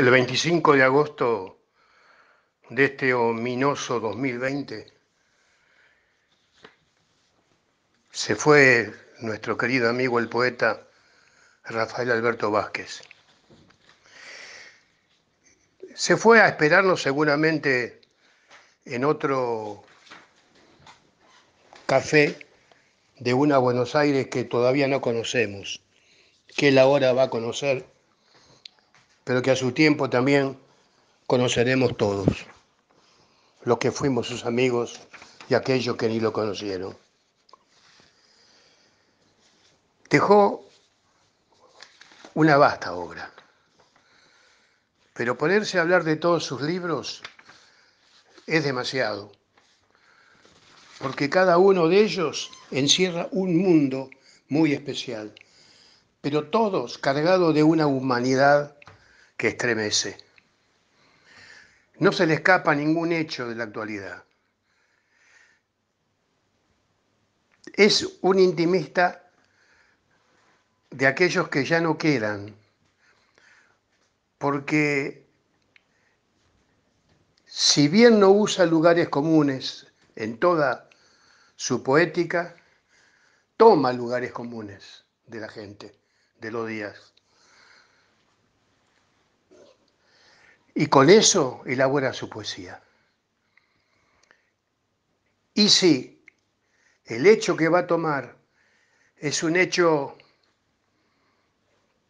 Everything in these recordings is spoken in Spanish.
El 25 de agosto de este ominoso 2020 se fue nuestro querido amigo el poeta Rafael Alberto Vázquez. Se fue a esperarnos seguramente en otro café de una Buenos Aires que todavía no conocemos, que él ahora va a conocer pero que a su tiempo también conoceremos todos, los que fuimos sus amigos y aquellos que ni lo conocieron. Dejó una vasta obra, pero ponerse a hablar de todos sus libros es demasiado, porque cada uno de ellos encierra un mundo muy especial, pero todos cargados de una humanidad que estremece. No se le escapa ningún hecho de la actualidad. Es un intimista de aquellos que ya no quedan, porque si bien no usa lugares comunes en toda su poética, toma lugares comunes de la gente, de los días. y con eso elabora su poesía. Y si el hecho que va a tomar es un hecho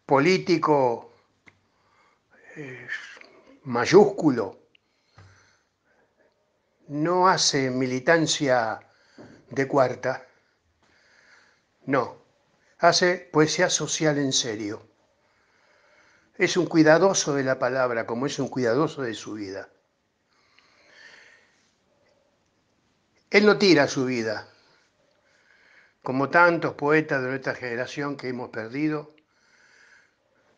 político eh, mayúsculo, no hace militancia de cuarta, no, hace poesía social en serio. Es un cuidadoso de la palabra como es un cuidadoso de su vida. Él no tira su vida, como tantos poetas de nuestra generación que hemos perdido,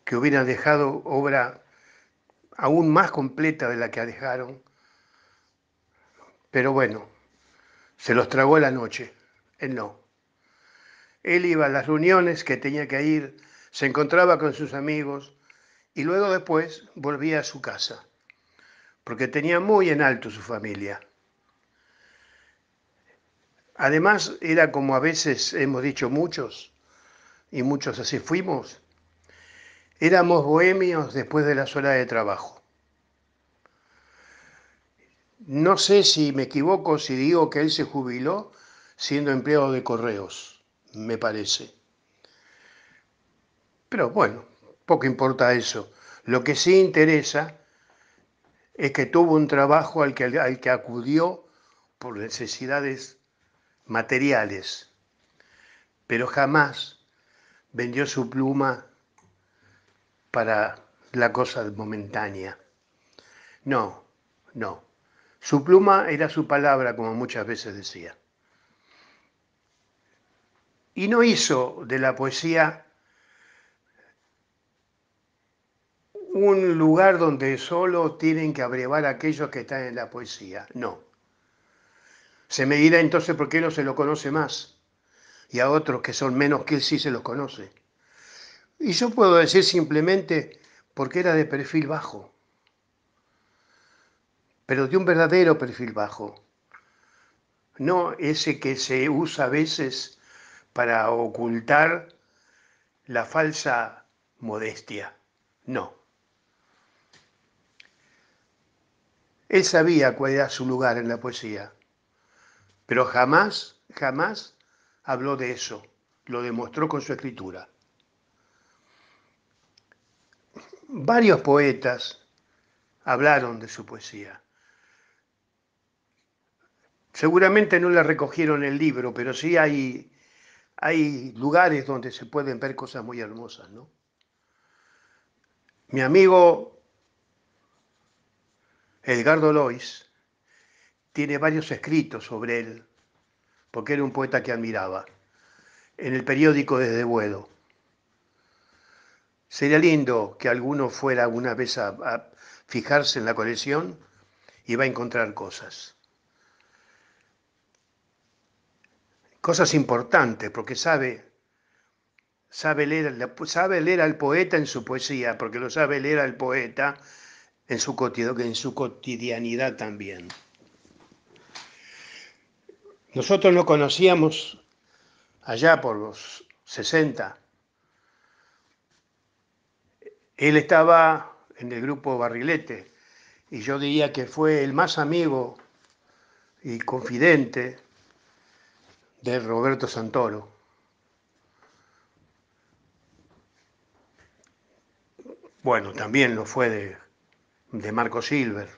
que hubieran dejado obra aún más completa de la que dejaron. Pero bueno, se los tragó la noche. Él no. Él iba a las reuniones que tenía que ir, se encontraba con sus amigos, y luego después volvía a su casa, porque tenía muy en alto su familia. Además, era como a veces hemos dicho muchos, y muchos así fuimos, éramos bohemios después de la horas de trabajo. No sé si me equivoco si digo que él se jubiló siendo empleado de correos, me parece. Pero bueno, poco importa eso. Lo que sí interesa es que tuvo un trabajo al que, al que acudió por necesidades materiales, pero jamás vendió su pluma para la cosa momentánea. No, no. Su pluma era su palabra, como muchas veces decía. Y no hizo de la poesía un lugar donde solo tienen que abrevar aquellos que están en la poesía. No. Se me dirá entonces porque no se lo conoce más. Y a otros que son menos que él sí se los conoce. Y yo puedo decir simplemente porque era de perfil bajo. Pero de un verdadero perfil bajo. No ese que se usa a veces para ocultar la falsa modestia. No. Él sabía cuál era su lugar en la poesía, pero jamás, jamás habló de eso, lo demostró con su escritura. Varios poetas hablaron de su poesía. Seguramente no la recogieron el libro, pero sí hay, hay lugares donde se pueden ver cosas muy hermosas, ¿no? Mi amigo Edgardo Lois tiene varios escritos sobre él, porque era un poeta que admiraba, en el periódico Desde Buedo. Sería lindo que alguno fuera alguna vez a, fijarse en la colección y va a encontrar cosas. Cosas importantes, porque sabe, sabe, leer, sabe leer al poeta en su poesía, porque lo sabe leer al poeta en su, en su cotidianidad también. Nosotros lo conocíamos allá por los 60. Él estaba en el grupo Barrilete y yo diría que fue el más amigo y confidente de Roberto Santoro. Bueno, también lo fue de de Marco Silver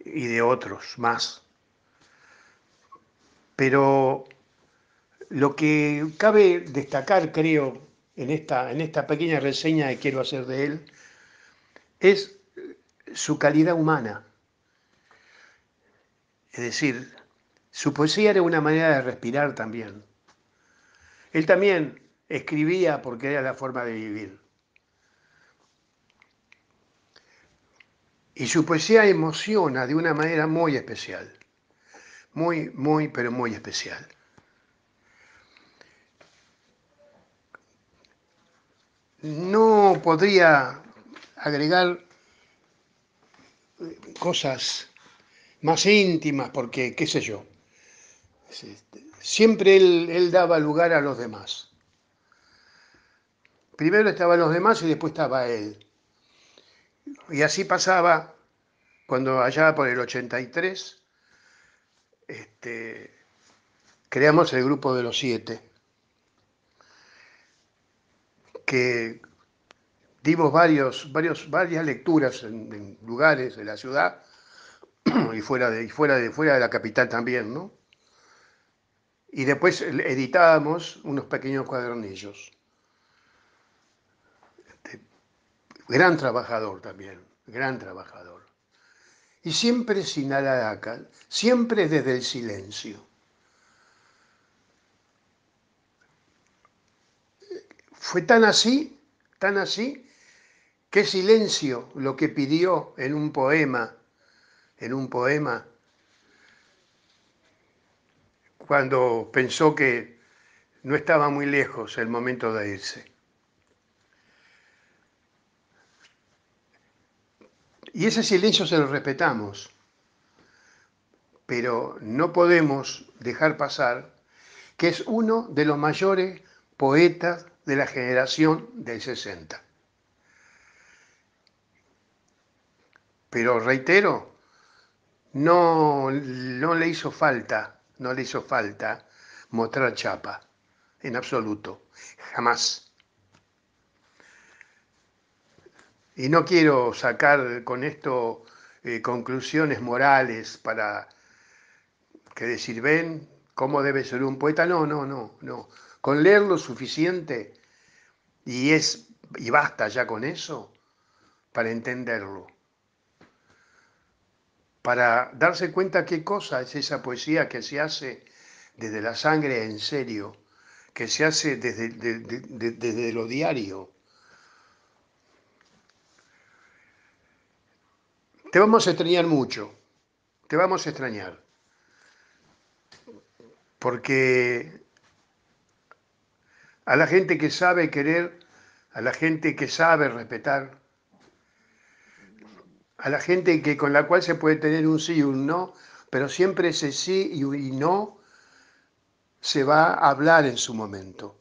y de otros más. Pero lo que cabe destacar, creo, en esta, en esta pequeña reseña que quiero hacer de él, es su calidad humana. Es decir, su poesía era una manera de respirar también. Él también escribía porque era la forma de vivir. Y su poesía emociona de una manera muy especial. Muy, muy, pero muy especial. No podría agregar eh, cosas más íntimas porque, qué sé yo, este, siempre él, daba lugar a los demás. Primero estaban los demás y después estaba él. Y así pasaba cuando allá por el 83 este, creamos el grupo de los siete, que dimos varias lecturas en, lugares de la ciudad y fuera de, y fuera de, fuera de la capital también, ¿no? Y después editábamos unos pequeños cuadernillos. gran trabajador también, gran trabajador. Y siempre sin alaraca, siempre desde el silencio. Fue tan así, tan así, que silencio lo que pidió en un poema, en un poema, cuando pensó que no estaba muy lejos el momento de irse. Y ese silencio se lo respetamos, pero no podemos dejar pasar que es uno de los mayores poetas de la generación del 60. Pero reitero, no, le hizo falta, no le hizo falta mostrar chapa, en absoluto, jamás. Y no quiero sacar con esto eh, conclusiones morales para que decir, ven, cómo debe ser un poeta. No, no, no, no. Con leer lo suficiente y es y basta ya con eso para entenderlo. Para darse cuenta qué cosa es esa poesía que se hace desde la sangre en serio, que se hace desde, desde lo diario Te vamos a extrañar mucho, te vamos a extrañar, porque a la gente que sabe querer, a la gente que sabe respetar, a la gente que con la cual se puede tener un sí y un no, pero siempre ese sí y no se va a hablar en su momento.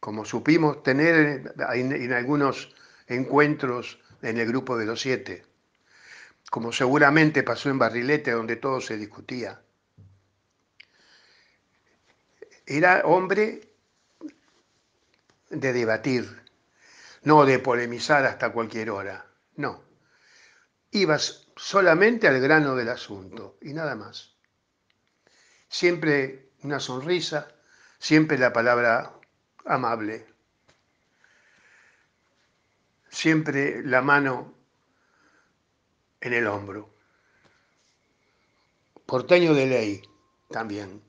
Como supimos tener en, en algunos encuentros en el grupo de los siete, como seguramente pasó en Barrilete donde todo se discutía. Era hombre de debatir, no de polemizar hasta cualquier hora, no. Ibas solamente al grano del asunto y nada más. Siempre una sonrisa, siempre la palabra amable siempre la mano en el hombro. Porteño de ley también.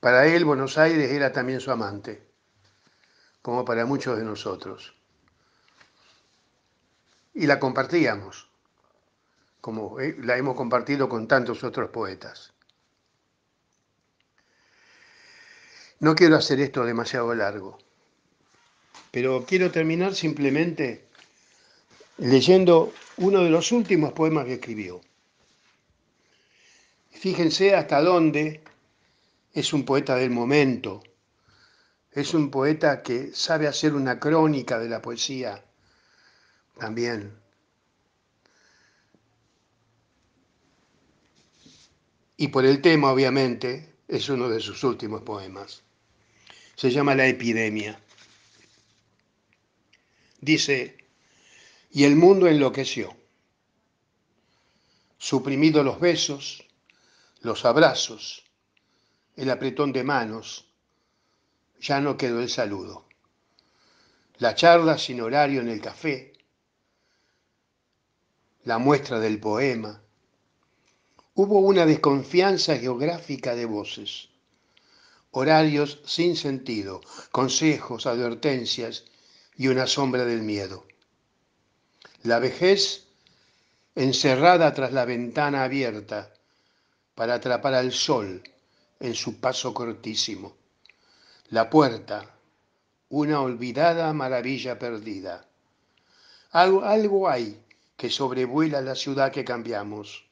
Para él Buenos Aires era también su amante, como para muchos de nosotros. Y la compartíamos, como eh, la hemos compartido con tantos otros poetas. No quiero hacer esto demasiado largo. Pero quiero terminar simplemente leyendo uno de los últimos poemas que escribió. Fíjense hasta dónde es un poeta del momento, es un poeta que sabe hacer una crónica de la poesía también. Y por el tema, obviamente, es uno de sus últimos poemas. Se llama La epidemia. Dice, y el mundo enloqueció, suprimido los besos, los abrazos, el apretón de manos, ya no quedó el saludo. La charla sin horario en el café, la muestra del poema, hubo una desconfianza geográfica de voces, horarios sin sentido, consejos, advertencias y una sombra del miedo. La vejez encerrada tras la ventana abierta para atrapar al sol en su paso cortísimo. La puerta, una olvidada maravilla perdida. Algo, hay que sobrevuela la ciudad que cambiamos.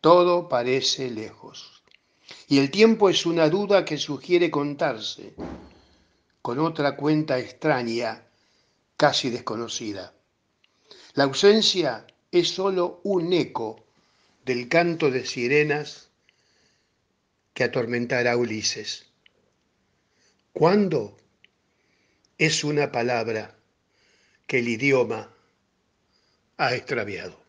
Todo parece lejos. Y el tiempo es una duda que sugiere contarse, con otra cuenta extraña, casi desconocida. La ausencia es sólo un eco del canto de sirenas que atormentará a Ulises. ¿Cuándo? Es una palabra que el idioma ha extraviado.